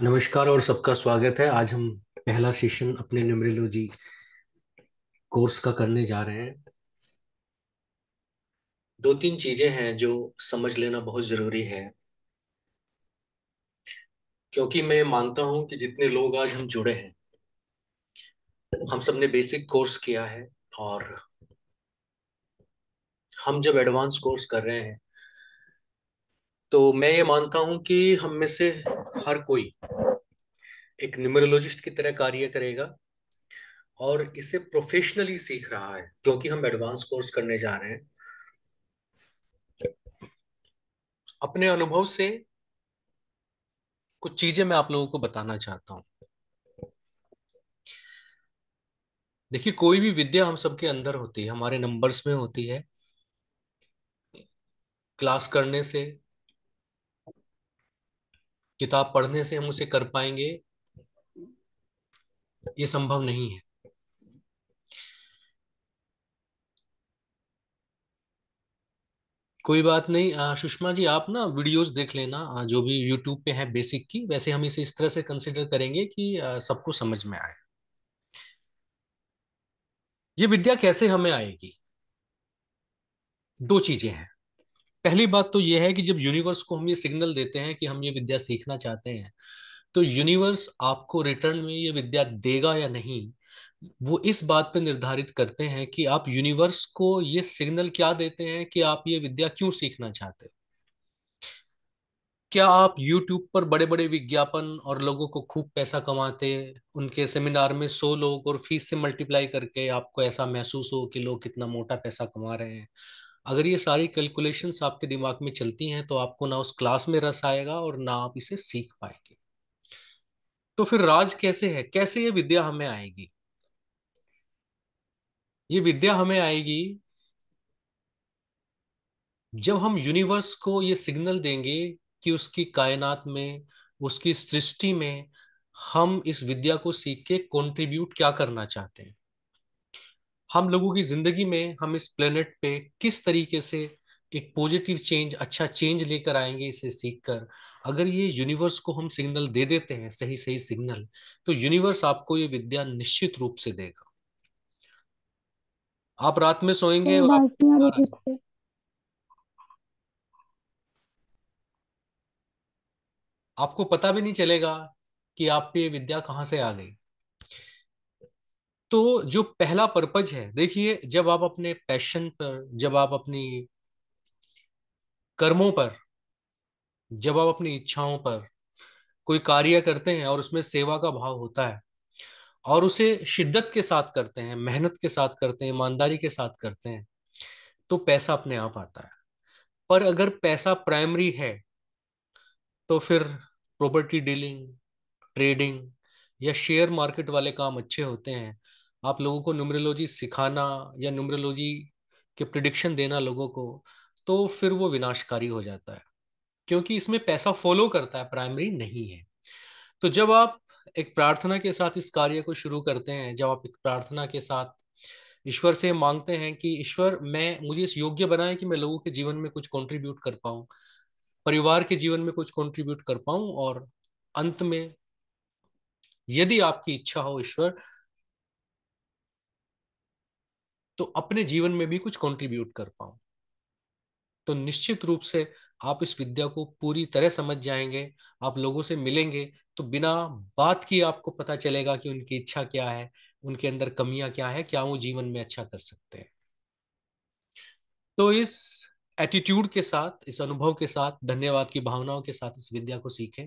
नमस्कार और सबका स्वागत है आज हम पहला सेशन अपने न्यूमरोलॉजी कोर्स का करने जा रहे हैं दो तीन चीजें हैं जो समझ लेना बहुत जरूरी है क्योंकि मैं मानता हूं कि जितने लोग आज हम जुड़े हैं हम सब ने बेसिक कोर्स किया है और हम जब एडवांस कोर्स कर रहे हैं तो मैं ये मानता हूं कि हम में से हर कोई एक न्यूमरोलॉजिस्ट की तरह कार्य करेगा और इसे प्रोफेशनली सीख रहा है क्योंकि हम एडवांस कोर्स करने जा रहे हैं अपने अनुभव से कुछ चीजें मैं आप लोगों को बताना चाहता हूं देखिए कोई भी विद्या हम सबके अंदर होती है हमारे नंबर्स में होती है क्लास करने से किताब पढ़ने से हम उसे कर पाएंगे ये संभव नहीं है कोई बात नहीं सुषमा जी आप ना वीडियोस देख लेना जो भी यूट्यूब पे है बेसिक की वैसे हम इसे इस तरह से कंसिडर करेंगे कि सबको समझ में आए ये विद्या कैसे हमें आएगी दो चीजें हैं पहली बात तो यह है कि जब यूनिवर्स को हम ये सिग्नल देते हैं कि हम ये विद्या सीखना चाहते हैं तो यूनिवर्स आपको रिटर्न में ये विद्या देगा या नहीं वो इस बात पे निर्धारित करते हैं कि आप यूनिवर्स को ये सिग्नल क्या देते हैं कि आप ये विद्या क्यों सीखना चाहते हो क्या आप YouTube पर बड़े बड़े विज्ञापन और लोगों को खूब पैसा कमाते उनके सेमिनार में सौ लोग और फीस से मल्टीप्लाई करके आपको ऐसा महसूस हो कि लोग कितना मोटा पैसा कमा रहे हैं अगर ये सारी कैलकुलेशंस आपके दिमाग में चलती हैं तो आपको ना उस क्लास में रस आएगा और ना आप इसे सीख पाएंगे तो फिर राज कैसे है कैसे ये विद्या हमें आएगी ये विद्या हमें आएगी जब हम यूनिवर्स को ये सिग्नल देंगे कि उसकी कायनात में उसकी सृष्टि में हम इस विद्या को सीख के कॉन्ट्रीब्यूट क्या करना चाहते हैं हम लोगों की जिंदगी में हम इस प्लेनेट पे किस तरीके से एक पॉजिटिव चेंज अच्छा चेंज लेकर आएंगे इसे सीख कर अगर ये यूनिवर्स को हम सिग्नल दे देते हैं सही सही सिग्नल तो यूनिवर्स आपको ये विद्या निश्चित रूप से देगा आप रात में सोएंगे और आप आपको पता भी नहीं चलेगा कि आप पे विद्या कहां से आ गई तो जो पहला पर्पज है देखिए जब आप अपने पैशन पर जब आप अपनी कर्मों पर जब आप अपनी इच्छाओं पर कोई कार्य करते हैं और उसमें सेवा का भाव होता है और उसे शिद्दत के साथ करते हैं मेहनत के साथ करते हैं ईमानदारी के साथ करते हैं तो पैसा अपने आप आता है पर अगर पैसा प्राइमरी है तो फिर प्रॉपर्टी डीलिंग ट्रेडिंग या शेयर मार्केट वाले काम अच्छे होते हैं आप लोगों को न्यूमरोलॉजी सिखाना या न्यूमरोलॉजी के प्रिडिक्शन देना लोगों को तो फिर वो विनाशकारी हो जाता है क्योंकि इसमें पैसा फॉलो करता है प्राइमरी नहीं है तो जब आप एक प्रार्थना के साथ इस कार्य को शुरू करते हैं जब आप एक प्रार्थना के साथ ईश्वर से मांगते हैं कि ईश्वर मैं मुझे इस योग्य बनाए कि मैं लोगों के जीवन में कुछ कंट्रीब्यूट कर पाऊँ परिवार के जीवन में कुछ कंट्रीब्यूट कर पाऊँ और अंत में यदि आपकी इच्छा हो ईश्वर तो अपने जीवन में भी कुछ कंट्रीब्यूट कर पाऊं तो निश्चित रूप से आप इस विद्या को पूरी तरह समझ जाएंगे आप लोगों से मिलेंगे तो बिना बात की आपको पता चलेगा कि उनकी इच्छा क्या है उनके अंदर कमियां क्या है क्या वो जीवन में अच्छा कर सकते हैं तो इस एटीट्यूड के साथ इस अनुभव के साथ धन्यवाद की भावनाओं के साथ इस विद्या को सीखें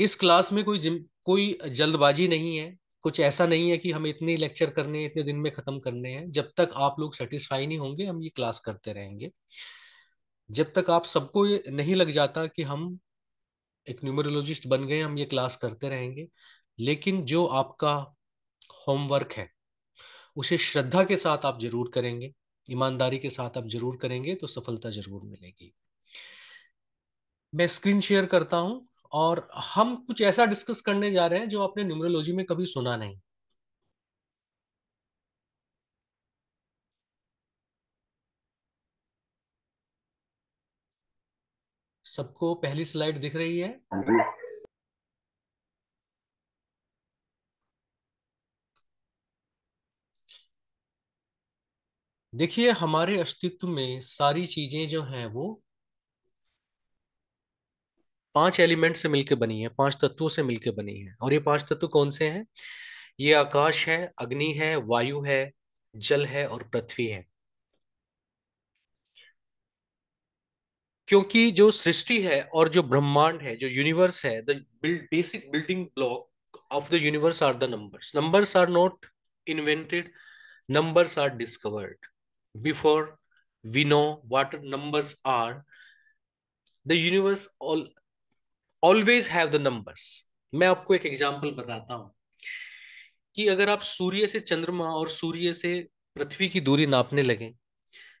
इस क्लास में कोई जिम कोई जल्दबाजी नहीं है कुछ ऐसा नहीं है कि हम इतने लेक्चर करने हैं इतने दिन में ख़त्म करने हैं जब तक आप लोग सेटिस्फाई नहीं होंगे हम ये क्लास करते रहेंगे जब तक आप सबको ये नहीं लग जाता कि हम एक न्यूमरोलॉजिस्ट बन गए हम ये क्लास करते रहेंगे लेकिन जो आपका होमवर्क है उसे श्रद्धा के साथ आप जरूर करेंगे ईमानदारी के साथ आप जरूर करेंगे तो सफलता जरूर मिलेगी मैं स्क्रीन शेयर करता हूं और हम कुछ ऐसा डिस्कस करने जा रहे हैं जो आपने न्यूमरोलॉजी में कभी सुना नहीं सबको पहली स्लाइड दिख रही है हाँ देखिए हमारे अस्तित्व में सारी चीजें जो हैं वो पांच एलिमेंट से मिलकर बनी है पांच तत्वों से मिलकर बनी है और ये पांच तत्व कौन से हैं ये आकाश है अग्नि है वायु है जल है और पृथ्वी है क्योंकि जो सृष्टि है और जो ब्रह्मांड है जो यूनिवर्स है the basic building block of the universe are the numbers numbers are not invented numbers are discovered before we know what numbers are the universe all always have the numbers मैं आपको एक example बताता हूं कि अगर आप सूर्य से चंद्रमा और सूर्य से पृथ्वी की दूरी नापने लगे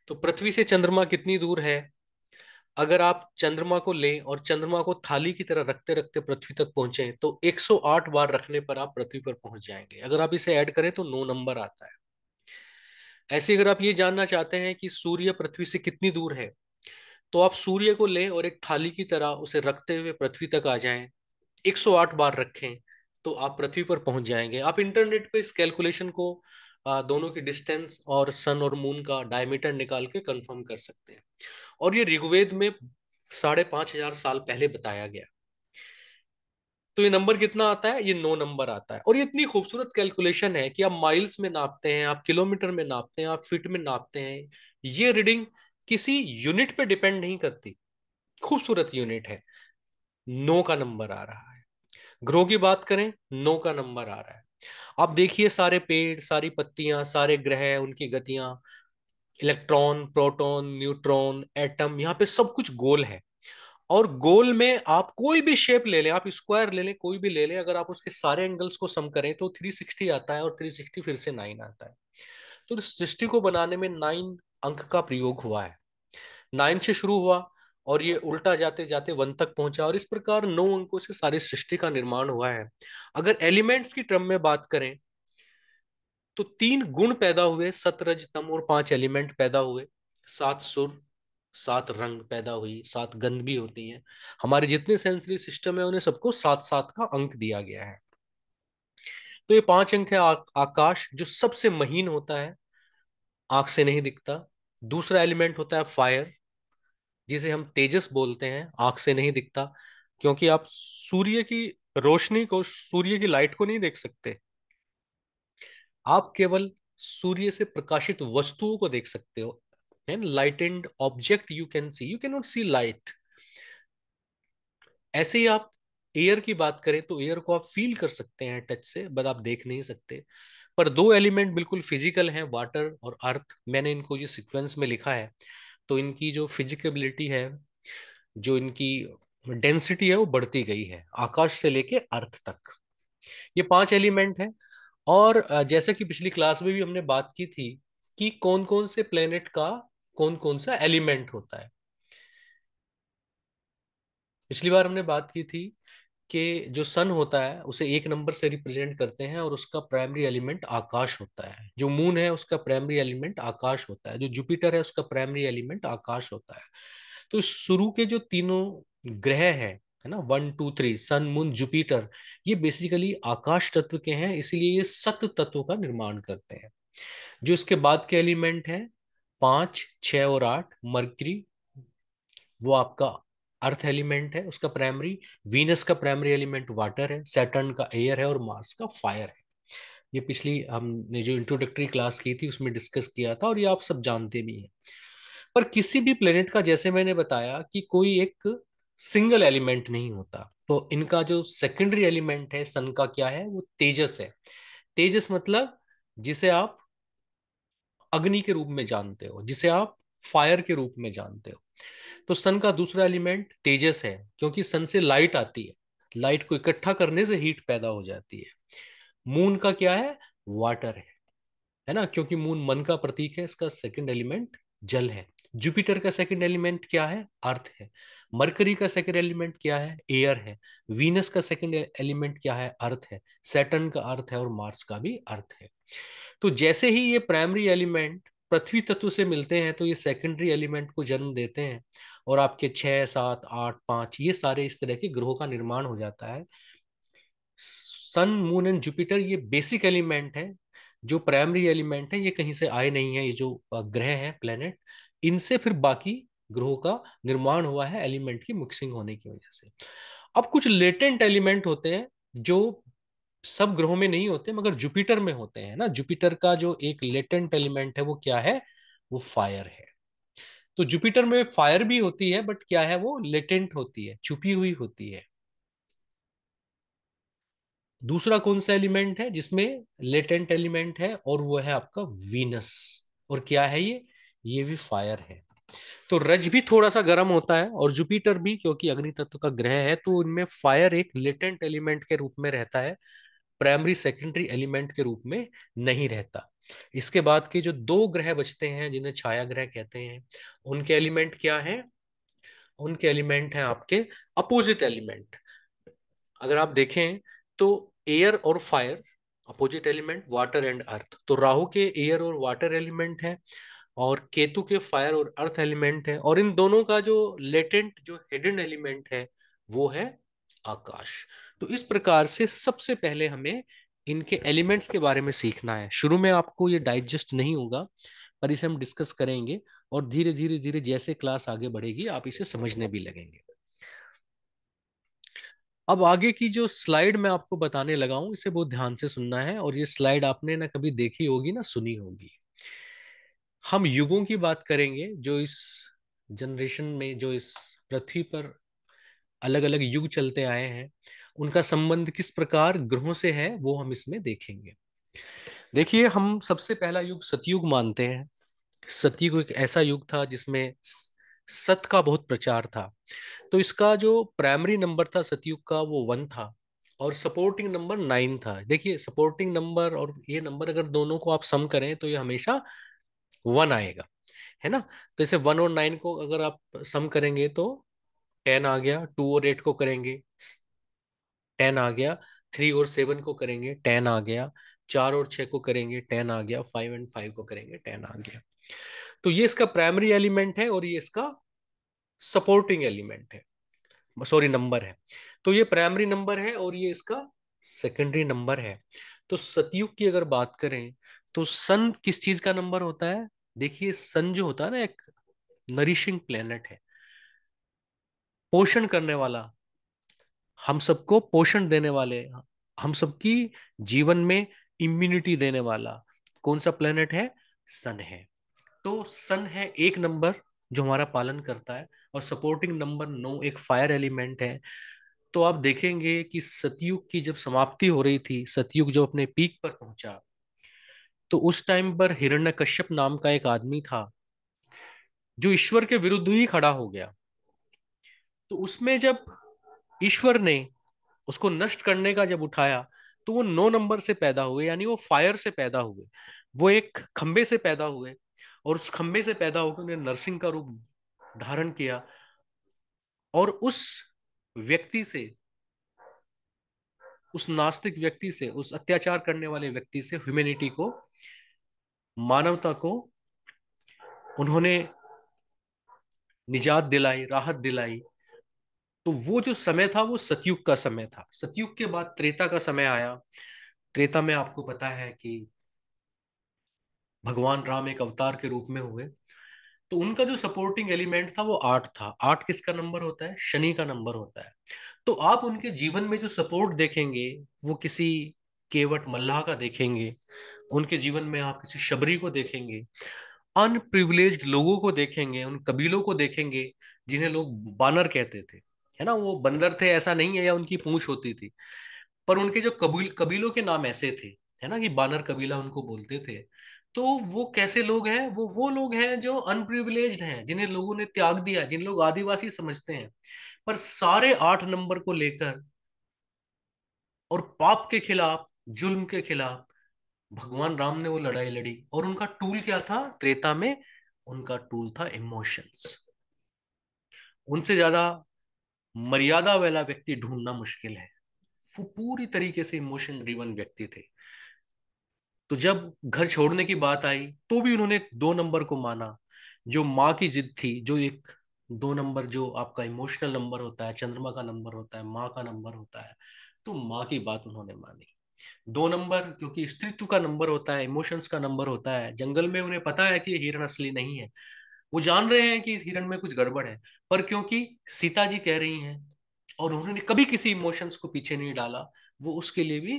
तो पृथ्वी से चंद्रमा कितनी दूर है अगर आप चंद्रमा को लें और चंद्रमा को थाली की तरह रखते रखते पृथ्वी तक पहुंचे तो 108 बार रखने पर आप पृथ्वी पर पहुंच जाएंगे अगर आप इसे ऐड करें तो नो नंबर आता है ऐसे अगर आप ये जानना चाहते हैं कि सूर्य पृथ्वी से कितनी दूर है तो आप सूर्य को लें और एक थाली की तरह उसे रखते हुए पृथ्वी तक आ जाएं 108 बार रखें तो आप पृथ्वी पर पहुंच जाएंगे आप इंटरनेट पे इस कैलकुलेशन को दोनों की डिस्टेंस और सन और मून का डायमीटर निकाल के कंफर्म कर सकते हैं और ये ऋग्वेद में साढ़े पांच हजार साल पहले बताया गया तो ये नंबर कितना आता है ये नौ नंबर आता है और ये इतनी खूबसूरत कैलकुलेशन है कि आप माइल्स में नापते हैं आप किलोमीटर में नापते हैं आप फीट में नापते हैं ये रीडिंग किसी यूनिट पे डिपेंड नहीं करती खूबसूरत यूनिट है नो का नंबर आ रहा है ग्रो की बात करें नो का नंबर आ रहा है आप देखिए सारे पेड़ सारी पत्तियां सारे ग्रह उनकी गतियां इलेक्ट्रॉन प्रोटॉन न्यूट्रॉन एटम यहाँ पे सब कुछ गोल है और गोल में आप कोई भी शेप ले लें आप स्क्वायर ले लें कोई भी ले लें अगर आप उसके सारे एंगल्स को सम करें तो 360 आता है और 360 फिर से नाइन आता है तो इस सृष्टि को बनाने में नाइन अंक का प्रयोग हुआ है नाइन से शुरू हुआ और ये उल्टा जाते जाते वन तक पहुंचा और इस प्रकार नौ अंकों से सारी सृष्टि का निर्माण हुआ है अगर एलिमेंट्स की ट्रम में बात करें तो तीन गुण पैदा हुए सतरज तम और पांच एलिमेंट पैदा हुए सात सुर सात रंग पैदा हुई सात गंध भी होती हैं हमारे जितने सेंसरी सिस्टम है उन्हें सबको सात सात का अंक दिया गया है तो ये पांच अंक है आकाश जो सबसे महीन होता है आंख से नहीं दिखता दूसरा एलिमेंट होता है फायर जिसे हम तेजस बोलते हैं आंख से नहीं दिखता क्योंकि आप सूर्य की रोशनी को सूर्य की लाइट को नहीं देख सकते आप केवल सूर्य से प्रकाशित वस्तुओं को देख सकते हो and object you can see you can not see light ऐसे ही आप एयर की बात करें तो एयर को आप फील कर सकते हैं टच से बट आप देख नहीं सकते पर दो एलिमेंट बिल्कुल फिजिकल हैं वाटर और अर्थ मैंने इनको ये सीक्वेंस में लिखा है तो इनकी जो फिजिकेबिलिटी है जो इनकी डेंसिटी है वो बढ़ती गई है आकाश से लेके अर्थ तक ये पांच एलिमेंट हैं और जैसा कि पिछली क्लास में भी हमने बात की थी कि कौन कौन से प्लेनेट का कौन कौन सा एलिमेंट होता है पिछली बार हमने बात की थी के जो सन होता है उसे एक नंबर से रिप्रेजेंट करते हैं और उसका प्राइमरी एलिमेंट आकाश होता है जो मून है उसका प्राइमरी एलिमेंट आकाश होता है जो जुपिटर है उसका प्राइमरी एलिमेंट आकाश होता है तो शुरू के जो तीनों ग्रह हैं है ना one two three sun moon Jupiter ये बेसिकली आकाश तत्व के हैं इसलिए ये सत तत्वों का निर्माण करते हैं जो इसके बाद के एलिमेंट हैं पांच छ और आठ मरकरी वो आपका अर्थ एलिमेंट है उसका प्राइमरी वीनस का प्राइमरी एलिमेंट वाटर है सैटर्न का एयर है और मार्स का फायर है ये पिछली हमने जो इंट्रोडक्टरी क्लास की थी उसमें डिस्कस किया था और ये आप सब जानते भी हैं पर किसी भी प्लेनेट का जैसे मैंने बताया कि कोई एक सिंगल एलिमेंट नहीं होता तो इनका जो सेकेंडरी एलिमेंट है सन का क्या है वो तेजस है तेजस मतलब जिसे आप अग्नि के रूप में जानते हो जिसे आप फायर के रूप में जानते हो तो सन का दूसरा एलिमेंट तेजस है क्योंकि सन से लाइट आती है लाइट को इकट्ठा करने से हीट पैदा हो जाती है मून का क्या है वाटर है है ना क्योंकि मून मन का प्रतीक है इसका सेकंड एलिमेंट जल है जुपिटर का सेकंड एलिमेंट क्या है अर्थ है मरकरी का सेकंड एलिमेंट क्या है एयर है वीनस का सेकंड एलिमेंट क्या है अर्थ है सैटर्न का अर्थ है और मार्स का भी अर्थ है तो जैसे ही ये प्राइमरी एलिमेंट पृथ्वी तत्व से मिलते हैं तो ये सेकेंडरी एलिमेंट को जन्म देते हैं और आपके छः सात आठ पाँच ये सारे इस तरह के ग्रहों का निर्माण हो जाता है सन मून एंड जुपिटर ये बेसिक एलिमेंट है जो प्राइमरी एलिमेंट है ये कहीं से आए नहीं है ये जो ग्रह हैं प्लेनेट इनसे फिर बाकी ग्रहों का निर्माण हुआ है एलिमेंट की मिक्सिंग होने की वजह से अब कुछ लेटेंट एलिमेंट होते हैं जो सब ग्रहों में नहीं होते मगर जुपिटर में होते हैं ना जुपिटर का जो एक लेटेंट एलिमेंट है वो क्या है वो फायर है तो जुपिटर में फायर भी होती है बट क्या है वो लेटेंट होती है छुपी हुई होती है दूसरा कौन सा एलिमेंट है जिसमें लेटेंट एलिमेंट है और वो है आपका वीनस और क्या है ये ये भी फायर है तो रज भी थोड़ा सा गर्म होता है और जुपिटर भी क्योंकि अग्नि तत्व का ग्रह है तो उनमें फायर एक लेटेंट एलिमेंट के रूप में रहता है प्राइमरी सेकेंडरी एलिमेंट के रूप में नहीं रहता इसके बाद के जो दो ग्रह बचते हैं जिन्हें छाया ग्रह कहते हैं उनके एलिमेंट क्या हैं उनके एलिमेंट हैं आपके अपोजिट एलिमेंट अगर आप देखें तो एयर और fire opposite element water and earth तो राहु के एयर और वाटर एलिमेंट है और केतु के फायर और अर्थ एलिमेंट है और इन दोनों का जो लेटेंट जो हिडन एलिमेंट है वो है आकाश तो इस प्रकार से सबसे पहले हमें इनके एलिमेंट्स के बारे में सीखना है शुरू में आपको ये डाइजेस्ट नहीं होगा पर इसे हम डिस्कस करेंगे और धीरे धीरे धीरे जैसे क्लास आगे बढ़ेगी आप इसे समझने भी लगेंगे अब आगे की जो स्लाइड मैं आपको बताने लगा हूं इसे बहुत ध्यान से सुनना है और ये स्लाइड आपने ना कभी देखी होगी ना सुनी होगी हम युगों की बात करेंगे जो इस जनरेशन में जो इस पृथ्वी पर अलग अलग युग चलते आए हैं उनका संबंध किस प्रकार ग्रहों से है वो हम इसमें देखेंगे देखिए हम सबसे पहला युग सतयुग मानते हैं सतयुग एक ऐसा युग था जिसमें सत का बहुत प्रचार था तो इसका जो प्राइमरी नंबर था सतयुग का वो वन था और सपोर्टिंग नंबर नाइन था देखिए सपोर्टिंग नंबर और ये नंबर अगर दोनों को आप सम करें तो ये हमेशा वन आएगा है ना तो इसे वन और नाइन को अगर आप सम करेंगे तो टेन आ गया टू और एट को करेंगे टेन आ गया थ्री और सेवन को करेंगे टेन आ गया चार और छह को करेंगे टेन आ गया फाइव एंड फाइव को करेंगे टेन आ गया तो ये इसका प्राइमरी एलिमेंट है और ये इसका सपोर्टिंग एलिमेंट है सॉरी नंबर है तो ये प्राइमरी नंबर है और ये इसका सेकेंडरी नंबर है तो सतयुग की अगर बात करें तो सन किस चीज का नंबर होता है देखिए सन जो होता है ना एक नरिशिंग प्लेनेट है पोषण करने वाला हम सबको पोषण देने वाले हम सबकी जीवन में इम्यूनिटी देने वाला कौन सा प्लेनेट है सन है तो सन है एक नंबर जो हमारा पालन करता है और सपोर्टिंग नंबर नौ एक फायर एलिमेंट है तो आप देखेंगे कि सतयुग की जब समाप्ति हो रही थी सतयुग जब अपने पीक पर पहुंचा तो उस टाइम पर हिरण्य कश्यप नाम का एक आदमी था जो ईश्वर के विरुद्ध ही खड़ा हो गया तो उसमें जब ईश्वर ने उसको नष्ट करने का जब उठाया तो वो नौ नंबर से पैदा हुए यानी वो फायर से पैदा हुए वो एक खंबे से पैदा हुए और उस खंबे से पैदा होकर उन्हें नरसिंह का रूप धारण किया और उस व्यक्ति से उस नास्तिक व्यक्ति से उस अत्याचार करने वाले व्यक्ति से ह्यूमेनिटी को मानवता को उन्होंने निजात दिलाई राहत दिलाई तो वो जो समय था वो सतयुग का समय था सतयुग के बाद त्रेता का समय आया त्रेता में आपको पता है कि भगवान राम एक अवतार के रूप में हुए तो उनका जो सपोर्टिंग एलिमेंट था वो आठ था आठ किसका नंबर होता है शनि का नंबर होता है तो आप उनके जीवन में जो सपोर्ट देखेंगे वो किसी केवट मल्लाह का देखेंगे उनके जीवन में आप किसी शबरी को देखेंगे अनप्रिविलेज लोगों को देखेंगे उन कबीलों को देखेंगे जिन्हें लोग बानर कहते थे है ना वो बंदर थे ऐसा नहीं है या उनकी पूछ होती थी पर उनके जो कबील कबीलों के नाम ऐसे थे है ना कि बानर कबीला उनको बोलते थे तो वो कैसे लोग हैं वो वो लोग हैं जो अनप्रिविलेज हैं जिन्हें लोगों ने त्याग दिया जिन लोग आदिवासी समझते हैं पर सारे आठ नंबर को लेकर और पाप के खिलाफ जुल्म के खिलाफ भगवान राम ने वो लड़ाई लड़ी और उनका टूल क्या था त्रेता में उनका टूल था इमोशंस उनसे ज्यादा मर्यादा वाला व्यक्ति ढूंढना मुश्किल है वो पूरी तरीके से इमोशन ड्रीवन व्यक्ति थे तो जब घर छोड़ने की बात आई तो भी उन्होंने दो नंबर को माना जो माँ की जिद थी जो एक दो नंबर जो आपका इमोशनल नंबर होता है चंद्रमा का नंबर होता है माँ का नंबर होता है तो माँ की बात उन्होंने मानी दो नंबर क्योंकि स्त्रित्व का नंबर होता है इमोशंस का नंबर होता है जंगल में उन्हें पता है कि हिरण असली नहीं है वो जान रहे हैं कि इस हिरण में कुछ गड़बड़ है पर क्योंकि सीता जी कह रही हैं और उन्होंने कभी किसी इमोशंस को पीछे नहीं डाला वो उसके लिए भी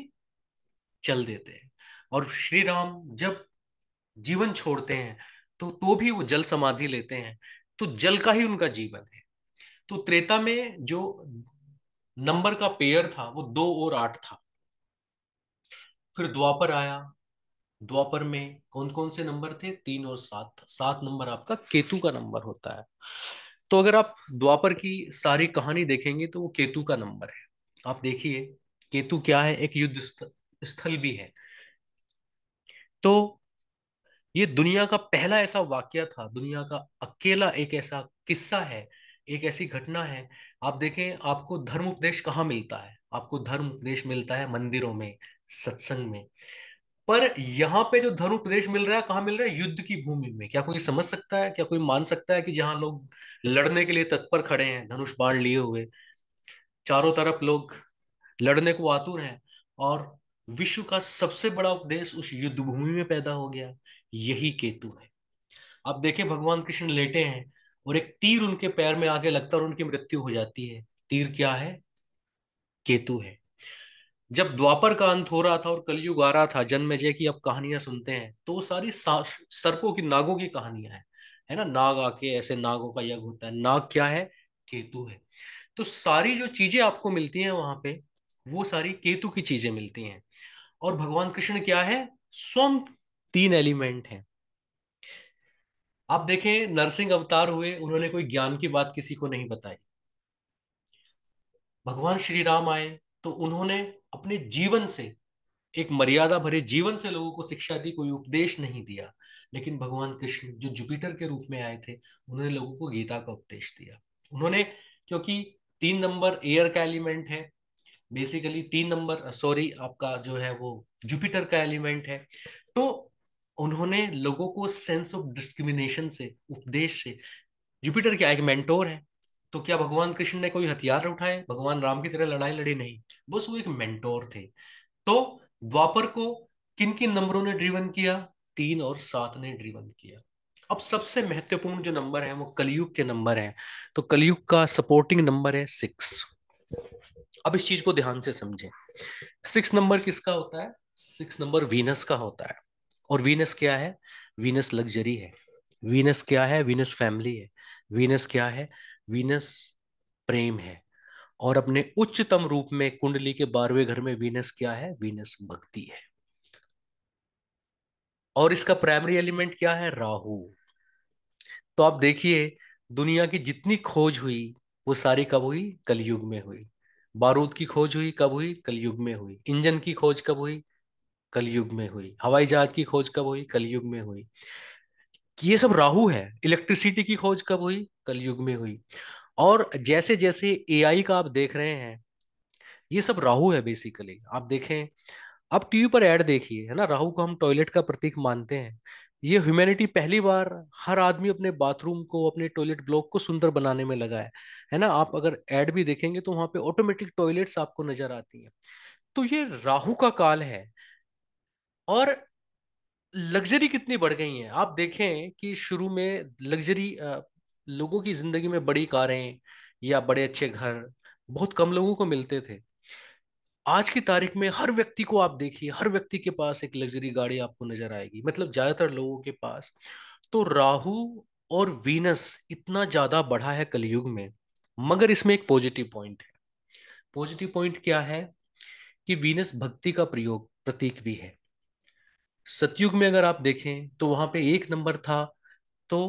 चल देते हैं और श्री राम जब जीवन छोड़ते हैं तो तो भी वो जल समाधि लेते हैं तो जल का ही उनका जीवन है तो त्रेता में जो नंबर का पेयर था वो दो और आठ था फिर द्वापर आया द्वापर में कौन कौन से नंबर थे तीन और सात सात नंबर आपका केतु का नंबर होता है तो अगर आप द्वापर की सारी कहानी देखेंगे तो वो केतु का नंबर है आप देखिए केतु क्या है एक युद्ध स्थल भी है तो ये दुनिया का पहला ऐसा वाक्य था दुनिया का अकेला एक ऐसा किस्सा है एक ऐसी घटना है आप देखें आपको धर्म उपदेश कहाँ मिलता है आपको धर्म उपदेश मिलता है मंदिरों में सत्संग में पर यहाँ पे जो धर्म उपदेश मिल रहा है कहाँ मिल रहा है युद्ध की भूमि में क्या कोई समझ सकता है क्या कोई मान सकता है कि जहाँ लोग लड़ने के लिए तत्पर खड़े हैं धनुष बाण लिए हुए चारों तरफ लोग लड़ने को आतुर हैं और विश्व का सबसे बड़ा उपदेश उस युद्ध भूमि में पैदा हो गया यही केतु है आप देखें भगवान कृष्ण लेटे हैं और एक तीर उनके पैर में आगे लगता है और उनकी मृत्यु हो जाती है तीर क्या है केतु है जब द्वापर का अंत हो रहा था और कलयुग आ रहा था जन्म जय की अब कहानियां सुनते हैं तो वो सारी सर्पों की नागों की कहानियां हैं है ना नाग आके ऐसे नागों का यज्ञ होता है नाग क्या है केतु है तो सारी जो चीजें आपको मिलती हैं वहां पे वो सारी केतु की चीजें मिलती हैं और भगवान कृष्ण क्या है स्वम तीन एलिमेंट हैं आप देखें नरसिंह अवतार हुए उन्होंने कोई ज्ञान की बात किसी को नहीं बताई भगवान श्री राम आए तो उन्होंने अपने जीवन से एक मर्यादा भरे जीवन से लोगों को शिक्षा दी कोई उपदेश नहीं दिया लेकिन भगवान कृष्ण जो जुपिटर के रूप में आए थे उन्होंने लोगों को गीता का उपदेश दिया उन्होंने क्योंकि तीन नंबर एयर का एलिमेंट है बेसिकली तीन नंबर सॉरी आपका जो है वो जुपिटर का एलिमेंट है तो उन्होंने लोगों को सेंस ऑफ डिस्क्रिमिनेशन से उपदेश से जुपिटर क्या एक मेंटोर है तो क्या भगवान कृष्ण ने कोई हथियार उठाए भगवान राम की तरह लड़ाई लड़ी नहीं बस वो एक मेंटोर थे तो द्वापर को किन किन नंबरों ने ड्रीवन किया तीन और सात ने ड्रीवन किया अब सबसे महत्वपूर्ण जो नंबर है वो कलयुग के नंबर है तो कलयुग का सपोर्टिंग नंबर है सिक्स अब इस चीज को ध्यान से समझें सिक्स नंबर किसका होता है सिक्स नंबर वीनस का होता है और वीनस क्या है वीनस लग्जरी है वीनस क्या है वीनस फैमिली है वीनस क्या है वीनस प्रेम है और अपने उच्चतम रूप में कुंडली के बारहवें घर में वीनस क्या है वीनस भक्ति है और इसका प्राइमरी एलिमेंट क्या है राहु तो आप देखिए दुनिया की जितनी खोज हुई वो सारी कब हुई कलयुग में हुई बारूद की खोज हुई कब हुई कलयुग में हुई इंजन की खोज कब हुई कलयुग में हुई हवाई जहाज की खोज कब हुई कलयुग में हुई ये सब राहु है इलेक्ट्रिसिटी की खोज कब हुई कलयुग में हुई और जैसे जैसे एआई का आप देख रहे हैं ये सब राहु है बेसिकली आप देखें आप टीवी पर ऐड देखिए है ना राहु को हम टॉयलेट का प्रतीक मानते हैं ये ह्यूमैनिटी पहली बार हर आदमी अपने बाथरूम को अपने टॉयलेट ब्लॉक को सुंदर बनाने में लगा है है ना आप अगर ऐड भी देखेंगे तो वहां पे ऑटोमेटिक टॉयलेट्स आपको नजर आती हैं तो ये राहु का काल है और लग्जरी कितनी बढ़ गई है आप देखें कि शुरू में लग्जरी लोगों की जिंदगी में बड़ी कारें या बड़े अच्छे घर बहुत कम लोगों को मिलते थे आज की तारीख में हर व्यक्ति को आप देखिए हर व्यक्ति के पास एक लग्जरी गाड़ी आपको नजर आएगी मतलब ज्यादातर लोगों के पास तो राहु और वीनस इतना ज्यादा बढ़ा है कलयुग में मगर इसमें एक पॉजिटिव पॉइंट है पॉजिटिव पॉइंट क्या है कि वीनस भक्ति का प्रयोग प्रतीक भी है सतयुग में अगर आप देखें तो वहां पे एक नंबर था तो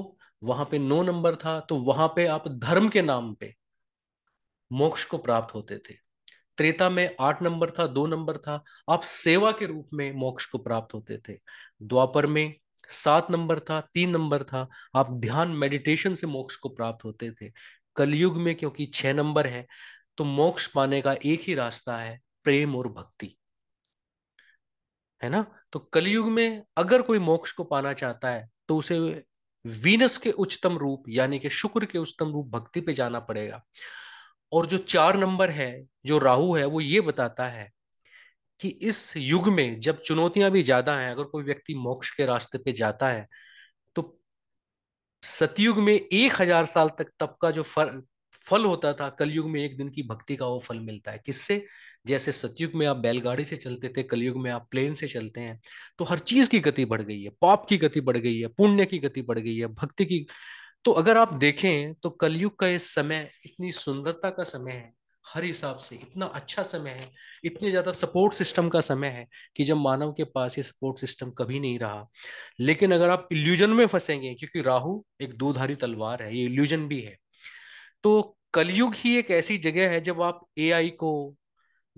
वहां पे नौ नंबर था तो वहां पे आप धर्म के नाम पे मोक्ष को प्राप्त होते थे त्रेता में आठ नंबर था दो नंबर था आप सेवा के रूप में मोक्ष को प्राप्त होते थे द्वापर में सात नंबर था तीन नंबर था आप ध्यान मेडिटेशन से मोक्ष को प्राप्त होते थे कलयुग में क्योंकि छह नंबर है तो मोक्ष पाने का एक ही रास्ता है प्रेम और भक्ति है ना तो कलयुग में अगर कोई मोक्ष को पाना चाहता है तो उसे वीनस के उच्चतम रूप यानी कि शुक्र के उच्चतम रूप भक्ति पे जाना पड़ेगा और जो चार नंबर है जो राहु है वो ये बताता है कि इस युग में जब चुनौतियां भी ज्यादा हैं अगर कोई व्यक्ति मोक्ष के रास्ते पे जाता है तो सतयुग में एक हजार साल तक तप का जो फल फल होता था कलयुग में एक दिन की भक्ति का वो फल मिलता है किससे जैसे सतयुग में आप बैलगाड़ी से चलते थे कलयुग में आप प्लेन से चलते हैं तो हर चीज की गति बढ़ गई है पाप की गति बढ़ गई है पुण्य की गति बढ़ गई है भक्ति की तो अगर आप देखें तो कलयुग का ये समय इतनी सुंदरता का समय है हर हिसाब से इतना अच्छा समय है इतने ज़्यादा सपोर्ट सिस्टम का समय है कि जब मानव के पास ये सपोर्ट सिस्टम कभी नहीं रहा लेकिन अगर आप इल्यूजन में फंसेंगे क्योंकि राहु एक दोधारी तलवार है ये इल्यूजन भी है तो कलयुग ही एक ऐसी जगह है जब आप एआई को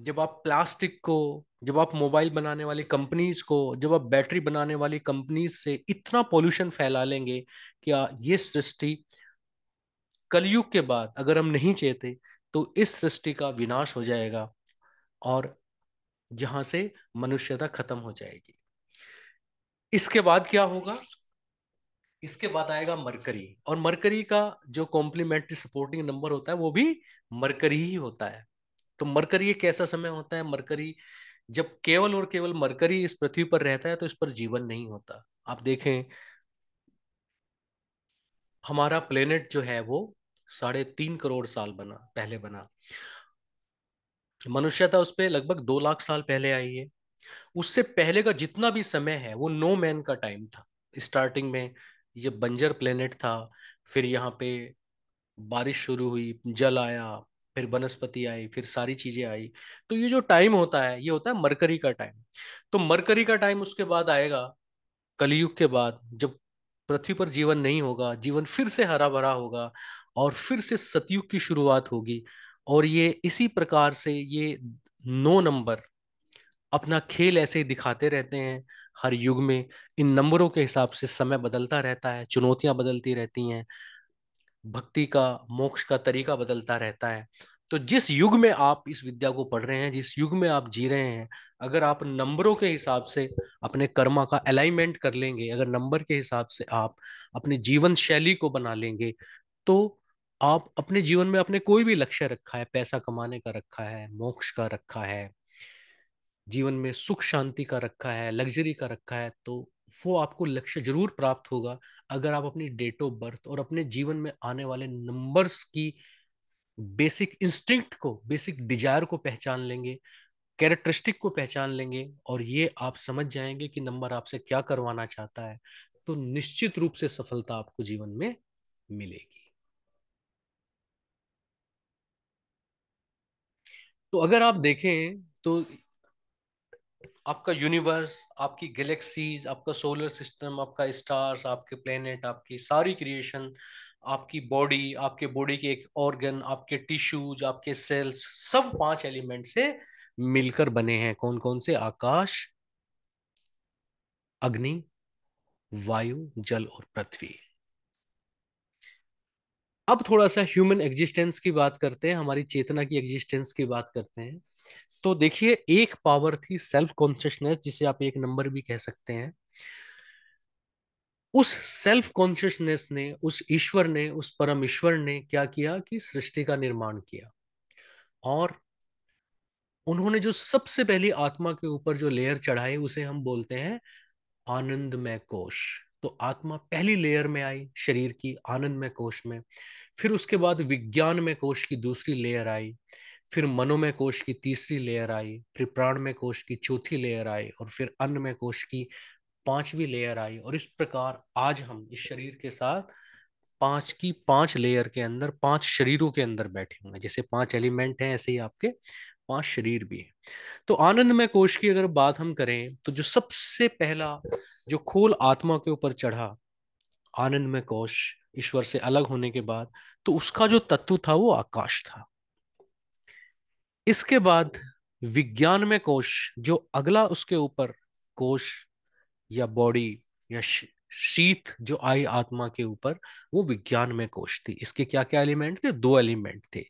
जब आप प्लास्टिक को जब आप मोबाइल बनाने वाली कंपनीज को जब आप बैटरी बनाने वाली कंपनीज से इतना पोल्यूशन फैला लेंगे कि ये सृष्टि कलयुग के बाद अगर हम नहीं चेते तो इस सृष्टि का विनाश हो जाएगा और यहां से मनुष्यता खत्म हो जाएगी इसके बाद क्या होगा इसके बाद आएगा मरकरी और मरकरी का जो कॉम्प्लीमेंट्री सपोर्टिंग नंबर होता है वो भी मरकरी ही होता है तो मरकरी एक ऐसा समय होता है मरकरी जब केवल और केवल मरकरी इस पृथ्वी पर रहता है तो इस पर जीवन नहीं होता आप देखें हमारा प्लेनेट जो है वो साढ़े तीन करोड़ साल बना पहले बना मनुष्यता उस पर लगभग दो लाख साल पहले आई है उससे पहले का जितना भी समय है वो नो मैन का टाइम था स्टार्टिंग में ये बंजर प्लेनेट था फिर यहाँ पे बारिश शुरू हुई जल आया फिर वनस्पति आई फिर सारी चीजें आई तो ये जो टाइम होता है ये होता है मरकरी का टाइम तो मरकरी का टाइम उसके बाद आएगा कलयुग के बाद जब पृथ्वी पर जीवन नहीं होगा जीवन फिर से हरा भरा होगा और फिर से सतयुग की शुरुआत होगी और ये इसी प्रकार से ये नौ नंबर अपना खेल ऐसे ही दिखाते रहते हैं हर युग में इन नंबरों के हिसाब से समय बदलता रहता है चुनौतियां बदलती रहती हैं भक्ति का मोक्ष का तरीका बदलता रहता है तो जिस युग में आप इस विद्या को पढ़ रहे हैं जिस युग में आप जी रहे हैं अगर आप नंबरों के हिसाब से अपने कर्मा का अलाइनमेंट कर लेंगे अगर नंबर के हिसाब से आप अपनी जीवन शैली को बना लेंगे तो आप अपने जीवन में अपने कोई भी लक्ष्य रखा है पैसा कमाने का रखा है मोक्ष का रखा है जीवन में सुख शांति का रखा है लग्जरी का रखा है तो वो आपको लक्ष्य जरूर प्राप्त होगा अगर आप अपनी डेट ऑफ बर्थ और अपने जीवन में आने वाले नंबर्स की बेसिक इंस्टिंक्ट को बेसिक डिजायर को पहचान लेंगे कैरेक्टरिस्टिक को पहचान लेंगे और ये आप समझ जाएंगे कि नंबर आपसे क्या करवाना चाहता है तो निश्चित रूप से सफलता आपको जीवन में मिलेगी तो अगर आप देखें तो आपका यूनिवर्स आपकी गैलेक्सीज आपका सोलर सिस्टम आपका स्टार्स आपके प्लेनेट आपकी सारी क्रिएशन आपकी बॉडी आपके बॉडी के एक ऑर्गन आपके टिश्यूज आपके सेल्स सब पांच एलिमेंट से मिलकर बने हैं कौन कौन से आकाश अग्नि वायु जल और पृथ्वी अब थोड़ा सा ह्यूमन एग्जिस्टेंस की बात करते हैं हमारी चेतना की एग्जिस्टेंस की बात करते हैं तो देखिए एक पावर थी सेल्फ कॉन्शियसनेस जिसे आप एक नंबर भी कह सकते हैं उस सेल्फ कॉन्शियसनेस ने उस ईश्वर ने उस परम ईश्वर ने क्या किया कि सृष्टि का निर्माण किया और उन्होंने जो सबसे पहली आत्मा के ऊपर जो लेयर चढ़ाई उसे हम बोलते हैं आनंदमय कोश तो आत्मा पहली लेयर में आई शरीर की आनंदमय कोश में फिर उसके बाद विज्ञान में कोश की दूसरी लेयर आई फिर मनोमय कोश की तीसरी लेयर आई फिर प्राणमय कोश की चौथी लेयर आई और फिर अन्नमय कोश की पांचवी लेयर आई और इस प्रकार आज हम इस शरीर के साथ पांच की पांच लेयर के अंदर पांच शरीरों के अंदर बैठे हुए हैं जैसे पांच एलिमेंट हैं ऐसे ही आपके पांच शरीर भी हैं तो आनंदमय कोश की अगर बात हम करें तो जो सबसे पहला जो खोल आत्मा के ऊपर चढ़ा आनंदमय कोश ईश्वर से अलग होने के बाद तो उसका जो तत्व था वो आकाश था इसके बाद विज्ञान में कोश जो अगला उसके ऊपर कोश या बॉडी या शीत जो आई आत्मा के ऊपर वो विज्ञान में कोश थी इसके क्या क्या एलिमेंट थे दो एलिमेंट थे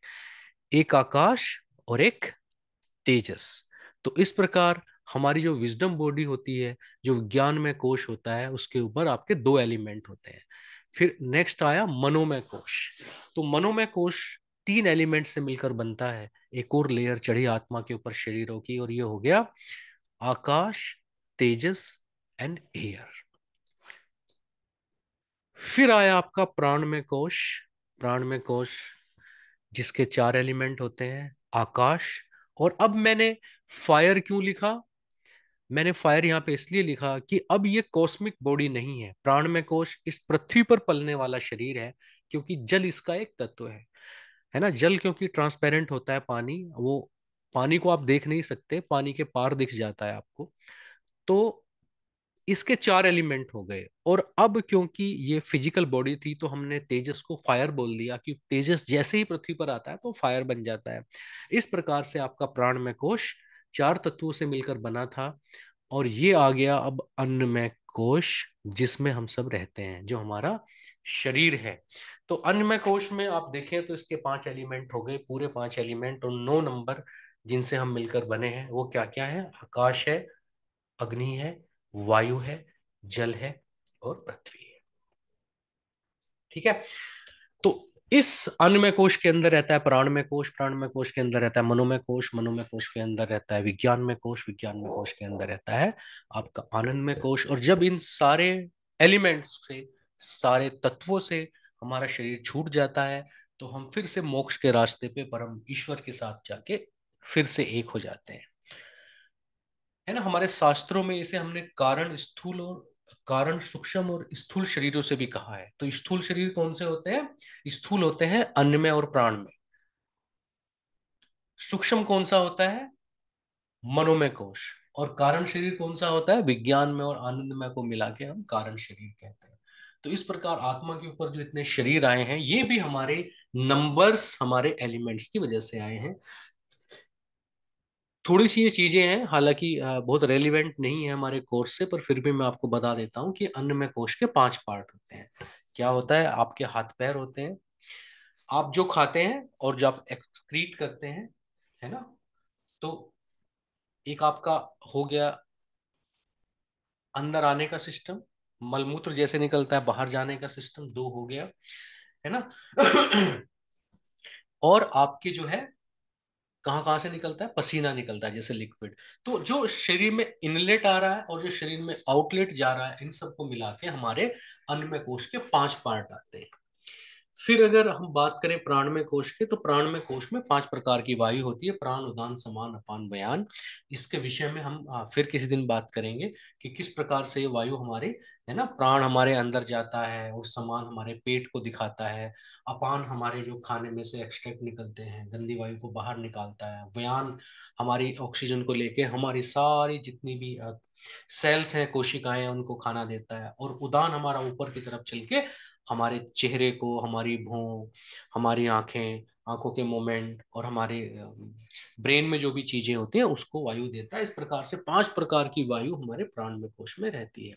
एक आकाश और एक तेजस तो इस प्रकार हमारी जो विजडम बॉडी होती है जो विज्ञान में कोश होता है उसके ऊपर आपके दो एलिमेंट होते हैं फिर नेक्स्ट आया मनोमय कोश तो मनोमय कोश तीन एलिमेंट से मिलकर बनता है एक और लेयर चढ़ी आत्मा के ऊपर शरीरों की और ये हो गया आकाश तेजस एंड एयर फिर आया आपका प्राण में कोश प्राण में कोश जिसके चार एलिमेंट होते हैं आकाश और अब मैंने फायर क्यों लिखा मैंने फायर यहां पे इसलिए लिखा कि अब ये कॉस्मिक बॉडी नहीं है प्राण में कोश इस पृथ्वी पर पलने वाला शरीर है क्योंकि जल इसका एक तत्व है है ना जल क्योंकि ट्रांसपेरेंट होता है पानी वो पानी को आप देख नहीं सकते पानी के पार दिख जाता है आपको तो इसके चार एलिमेंट हो गए और अब क्योंकि ये फिजिकल बॉडी थी तो हमने तेजस को फायर बोल दिया कि तेजस जैसे ही पृथ्वी पर आता है तो फायर बन जाता है इस प्रकार से आपका प्राण में कोश चार तत्वों से मिलकर बना था और ये आ गया अब अन्न में कोश जिसमें हम सब रहते हैं जो हमारा शरीर है तो अन्य कोश में आप देखें तो इसके पांच एलिमेंट हो गए पूरे पांच एलिमेंट और नौ नंबर जिनसे हम मिलकर बने हैं वो क्या क्या है आकाश है अग्नि है वायु है जल है और पृथ्वी है ठीक है तो इस अन्नमय कोश के अंदर रहता है प्राण में कोश प्राण में कोश के अंदर रहता है मनोमय कोश मनोमय कोश के अंदर रहता है विज्ञान में कोश विज्ञान में कोश के अंदर रहता है आपका आनंद में कोश और जब इन सारे एलिमेंट्स से सारे तत्वों से हमारा शरीर छूट जाता है तो हम फिर से मोक्ष के रास्ते पे परम ईश्वर के साथ जाके फिर से एक हो जाते हैं है ना हमारे शास्त्रों में इसे हमने कारण स्थूल और कारण सूक्ष्म और स्थूल शरीरों से भी कहा है तो स्थूल शरीर कौन से होते हैं स्थूल होते हैं अन्न में और प्राण में सूक्ष्म कौन सा होता है मनोमय कोश और कारण शरीर कौन सा होता है विज्ञान में और आनंदमय को मिला के हम कारण शरीर कहते हैं तो इस प्रकार आत्मा के ऊपर जो इतने शरीर आए हैं ये भी हमारे नंबर्स हमारे एलिमेंट्स की वजह से आए हैं थोड़ी सी ये चीजें हैं हालांकि बहुत रेलिवेंट नहीं है हमारे कोर्स से पर फिर भी मैं आपको बता देता हूं कि में कोष के पांच पार्ट होते हैं क्या होता है आपके हाथ पैर होते हैं आप जो खाते हैं और जो आप एक्सक्रीट करते हैं है ना तो एक आपका हो गया अंदर आने का सिस्टम मलमूत्र जैसे निकलता है बाहर जाने का सिस्टम दो हो गया है ना और आपके जो है कहाँ कहाँ से निकलता है पसीना निकलता है जैसे लिक्विड तो जो शरीर में इनलेट आ रहा है और जो शरीर में आउटलेट जा रहा है इन सबको मिला के हमारे अन्न कोष के पांच पार्ट आते हैं फिर अगर हम बात करें प्राण में कोश के तो प्राण में कोश में पांच प्रकार की वायु होती है प्राण उदान समान अपान बयान इसके विषय में हम फिर किसी दिन बात करेंगे कि किस प्रकार से ये वायु हमारे है ना प्राण हमारे अंदर जाता है और समान हमारे पेट को दिखाता है अपान हमारे जो खाने में से एक्सट्रैक्ट निकलते हैं गंदी वायु को बाहर निकालता है व्यान हमारी ऑक्सीजन को लेके हमारी सारी जितनी भी सेल्स हैं कोशिकाएं उनको खाना देता है और उदान हमारा ऊपर की तरफ चल के हमारे चेहरे को हमारी भों हमारी आंखें आंखों के मोमेंट और हमारे ब्रेन में जो भी चीजें होती हैं उसको वायु देता है इस प्रकार से पांच प्रकार की वायु हमारे प्राण में कोश में रहती है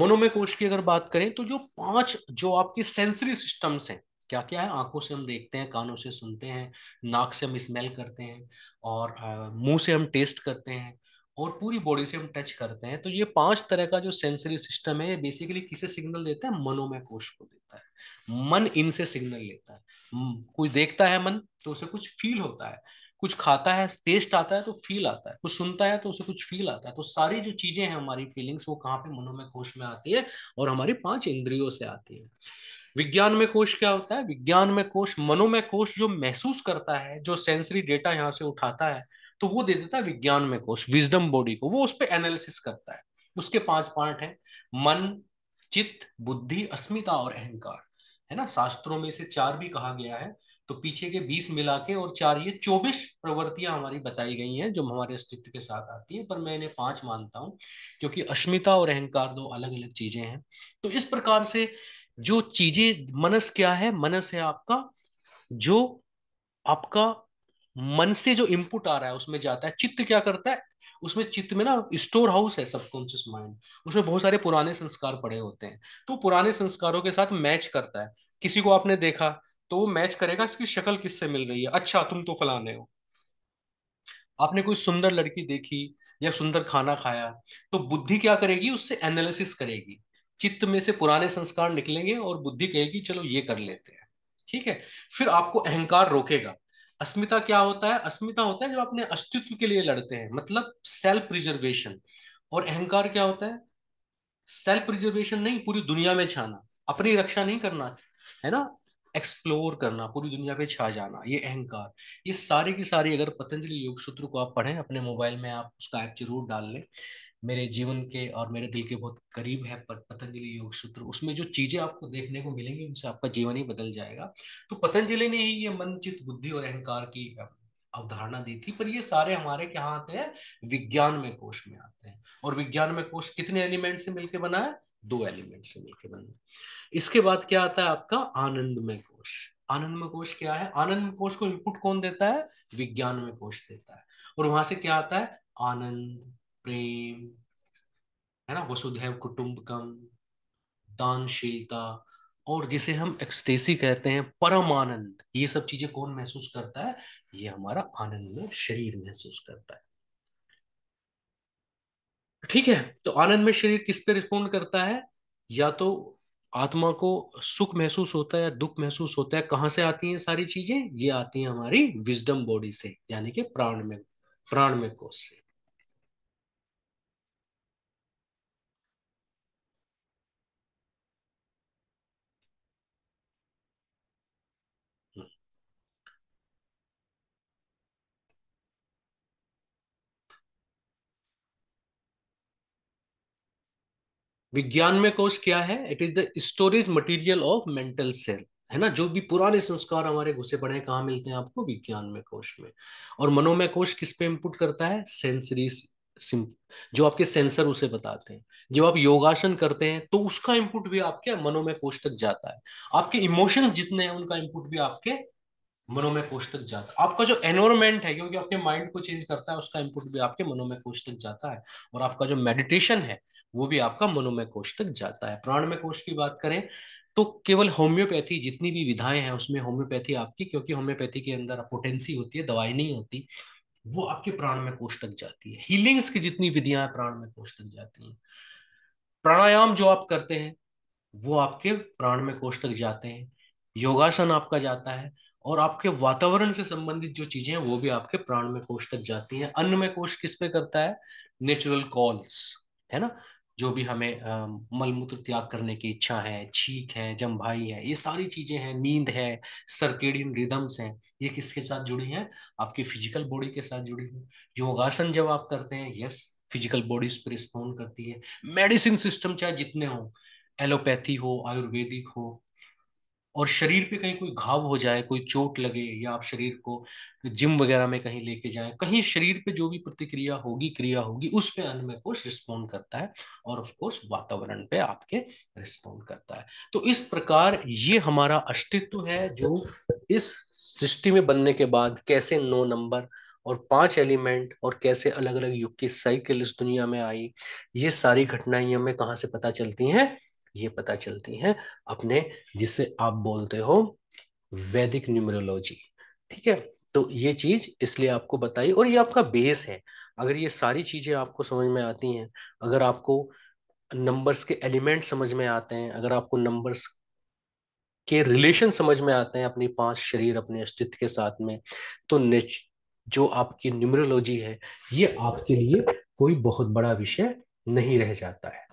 मनोमय कोश की अगर बात करें तो जो पांच जो आपकी सेंसरी सिस्टम्स हैं क्या क्या है आंखों से हम देखते हैं कानों से सुनते हैं नाक से हम स्मेल करते हैं और मुंह से हम टेस्ट करते हैं और पूरी बॉडी से हम टच करते हैं तो ये पांच तरह का जो सेंसरी सिस्टम है ये बेसिकली किसे सिग्नल देता है मनोमय कोश को देता है मन इनसे सिग्नल लेता है कुछ देखता है मन तो उसे कुछ फील होता है कुछ खाता है टेस्ट आता है तो फील आता है कुछ सुनता है तो उसे कुछ फील आता है तो सारी जो चीजें हैं हमारी फीलिंग्स वो कहाँ पे मनोमय कोश में आती है और हमारी पांच इंद्रियों से आती है विज्ञान में कोश क्या होता है विज्ञान में कोश मनोमय कोश जो महसूस करता है जो सेंसरी डेटा यहाँ से उठाता है तो वो दे देता है विज्ञान में कोष विजडम बॉडी को वो उस पर एनालिसिस करता है उसके पांच पार्ट हैं मन चित्त बुद्धि अस्मिता और अहंकार है ना शास्त्रों में से चार भी कहा गया है तो पीछे के बीस मिला के और चार ये चौबीस प्रवृत्तियां हमारी बताई गई हैं जो हमारे अस्तित्व के साथ आती हैं पर मैं इन्हें पांच मानता हूं क्योंकि अस्मिता और अहंकार दो अलग अलग चीजें हैं तो इस प्रकार से जो चीजें मनस क्या है मनस है आपका जो आपका मन से जो इनपुट आ रहा है उसमें जाता है चित्त क्या करता है उसमें चित्त में ना स्टोर हाउस है सबकॉन्शियस माइंड उसमें बहुत सारे पुराने संस्कार पड़े होते हैं तो पुराने संस्कारों के साथ मैच करता है किसी को आपने देखा तो वो मैच करेगा इसकी शक्ल किससे मिल रही है अच्छा तुम तो फलाने हो आपने कोई सुंदर लड़की देखी या सुंदर खाना खाया तो बुद्धि क्या करेगी उससे एनालिसिस करेगी चित्त में से पुराने संस्कार निकलेंगे और बुद्धि कहेगी चलो ये कर लेते हैं ठीक है फिर आपको अहंकार रोकेगा अस्मिता क्या होता है अस्मिता होता है जब अपने अस्तित्व के लिए लड़ते हैं मतलब सेल्फ प्रिजर्वेशन और अहंकार क्या होता है सेल्फ प्रिजर्वेशन नहीं पूरी दुनिया में छाना अपनी रक्षा नहीं करना है ना एक्सप्लोर करना पूरी दुनिया पे छा जाना ये अहंकार ये सारी की सारी अगर पतंजलि योग सूत्र को आप पढ़ें अपने मोबाइल में आप उसका ऐप जरूर डाल लें मेरे जीवन के और मेरे दिल के बहुत करीब है पतंजलि योग सूत्र उसमें जो चीजें आपको देखने को मिलेंगी उनसे आपका जीवन ही बदल जाएगा तो पतंजलि ने ही ये मन चित बुद्धि और अहंकार की अवधारणा दी थी पर ये सारे हमारे क्या आते हैं विज्ञान में कोष में आते हैं और विज्ञान में कोष कितने एलिमेंट से मिलकर बना है दो एलिमेंट से मिलकर बना है इसके बाद क्या आता है आपका आनंदमय कोष आनंदमय कोष क्या है आनंद कोष को इनपुट कौन देता है विज्ञान में कोष देता है और वहां से क्या आता है आनंद प्रेम है ना वसुधैव कुटुंबकम दानशीलता और जिसे हम एक्सटेसी कहते हैं परम आनंद ये सब चीजें कौन महसूस करता है ये हमारा आनंद में शरीर महसूस करता है ठीक है तो आनंद में शरीर किस पे रिस्पोंड करता है या तो आत्मा को सुख महसूस होता है या दुख महसूस होता है कहाँ से आती हैं सारी चीजें ये आती हैं हमारी विजडम बॉडी से यानी कि प्राण में प्राण में कोष से विज्ञान में कोश क्या है it is the storage material of mental cell है ना जो भी पुराने संस्कार हमारे घुसे पड़े हैं कहाँ मिलते हैं आपको विज्ञान में कोश में और मनोमय कोश किस पे इनपुट करता है सेंसरी जो आपके सेंसर उसे बताते हैं जब आप योगासन करते हैं तो उसका इनपुट भी आपके मनोमय कोश तक जाता है आपके इमोशन जितने हैं उनका इनपुट भी आपके मनोमय कोश तक जाता है आपका जो एनवायरमेंट है क्योंकि आपके माइंड को चेंज करता है उसका इनपुट भी आपके मनोमय कोश तक जाता है और आपका जो मेडिटेशन है वो भी आपका मनोमय कोश तक जाता है प्राणमय कोश की बात करें तो केवल होम्योपैथी जितनी भी विधाएं हैं उसमें होम्योपैथी आपकी क्योंकि होम्योपैथी के अंदर अपोटेंसी होती है दवाई नहीं होती वो आपके प्राण में कोष तक जाती है हीलिंग्स की जितनी विधियां में कोष तक जाती हैं प्राणायाम जो आप करते हैं वो आपके प्राण में कोष तक जाते हैं योगासन आपका जाता है और आपके वातावरण से संबंधित जो चीजें हैं वो भी आपके प्राण में कोष तक जाती हैं में कोष किस पे करता है नेचुरल कॉल्स है ना जो भी हमें मलमूत्र त्याग करने की इच्छा है छीक है जम्भाई है ये सारी चीजें हैं नींद है सर्केडियन रिदम्स हैं ये किसके साथ जुड़ी हैं आपकी फिजिकल बॉडी के साथ जुड़ी है योगासन जब आप करते हैं यस फिजिकल बॉडी उस पर रिस्पॉन्ड करती है मेडिसिन सिस्टम चाहे जितने हो एलोपैथी हो आयुर्वेदिक हो और शरीर पे कहीं कोई घाव हो जाए कोई चोट लगे या आप शरीर को जिम वगैरह में कहीं लेके जाए कहीं शरीर पे जो भी प्रतिक्रिया होगी क्रिया होगी उस पे अन्य कोष रिस्पॉन्ड करता है और ऑफ कोर्स वातावरण पे आपके रिस्पॉन्ड करता है तो इस प्रकार ये हमारा अस्तित्व है जो इस सृष्टि में बनने के बाद कैसे नौ नंबर और पांच एलिमेंट और कैसे अलग अलग युग की साइकिल इस दुनिया में आई ये सारी घटनाएं हमें कहाँ से पता चलती हैं ये पता चलती हैं अपने जिसे आप बोलते हो वैदिक न्यूमरोलॉजी ठीक है तो ये चीज इसलिए आपको बताई और ये आपका बेस है अगर ये सारी चीजें आपको समझ में आती हैं अगर आपको नंबर्स के एलिमेंट समझ में आते हैं अगर आपको नंबर्स के रिलेशन समझ में आते हैं अपनी पांच शरीर अपने अस्तित्व के साथ में तो जो आपकी न्यूमरोलॉजी है ये आपके लिए कोई बहुत बड़ा विषय नहीं रह जाता है